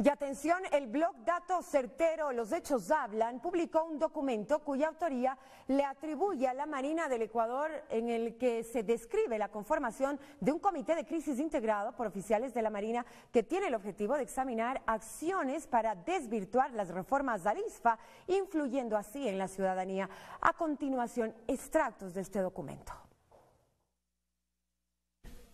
Y atención, el blog Datos Certero, los hechos hablan, publicó un documento cuya autoría le atribuye a la Marina del Ecuador en el que se describe la conformación de un comité de crisis integrado por oficiales de la Marina que tiene el objetivo de examinar acciones para desvirtuar las reformas de Arisfa, influyendo así en la ciudadanía. A continuación, extractos de este documento.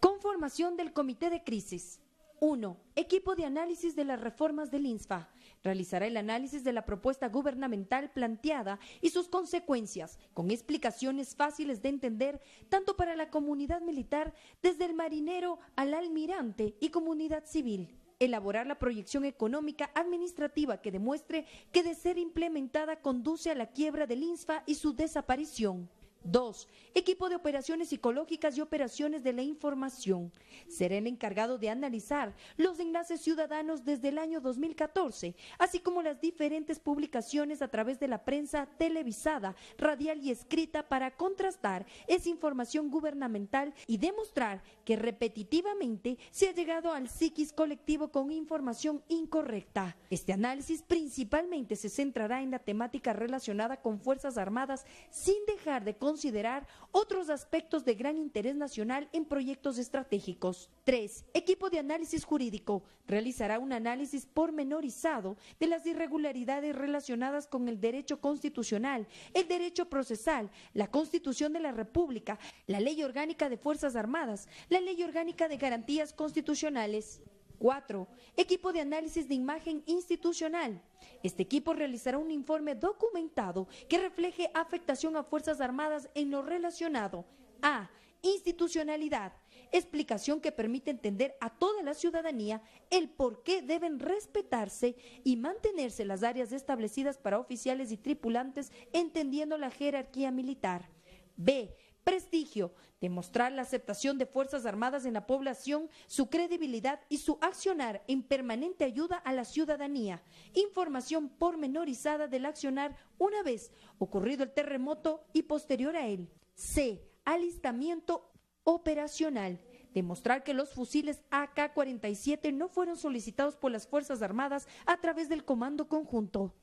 Conformación del comité de crisis. 1. Equipo de análisis de las reformas del INSFA. Realizará el análisis de la propuesta gubernamental planteada y sus consecuencias, con explicaciones fáciles de entender tanto para la comunidad militar, desde el marinero al almirante y comunidad civil elaborar la proyección económica administrativa que demuestre que de ser implementada conduce a la quiebra del INSFA y su desaparición. 2. Equipo de operaciones psicológicas y operaciones de la información. Será el encargado de analizar los enlaces ciudadanos desde el año 2014, así como las diferentes publicaciones a través de la prensa televisada, radial y escrita para contrastar esa información gubernamental y demostrar que repetitivamente se ha llegado al psiquis colectivo con información incorrecta. Este análisis principalmente se centrará en la temática relacionada con Fuerzas Armadas sin dejar de considerar considerar otros aspectos de gran interés nacional en proyectos estratégicos. 3. Equipo de análisis jurídico realizará un análisis pormenorizado de las irregularidades relacionadas con el derecho constitucional, el derecho procesal, la Constitución de la República, la Ley Orgánica de Fuerzas Armadas, la Ley Orgánica de Garantías Constitucionales. 4. Equipo de análisis de imagen institucional. Este equipo realizará un informe documentado que refleje afectación a Fuerzas Armadas en lo relacionado a institucionalidad, explicación que permite entender a toda la ciudadanía el por qué deben respetarse y mantenerse las áreas establecidas para oficiales y tripulantes entendiendo la jerarquía militar. B prestigio, demostrar la aceptación de Fuerzas Armadas en la población, su credibilidad y su accionar en permanente ayuda a la ciudadanía. Información pormenorizada del accionar una vez ocurrido el terremoto y posterior a él. C. Alistamiento operacional demostrar que los fusiles AK-47 no fueron solicitados por las Fuerzas Armadas a través del Comando Conjunto.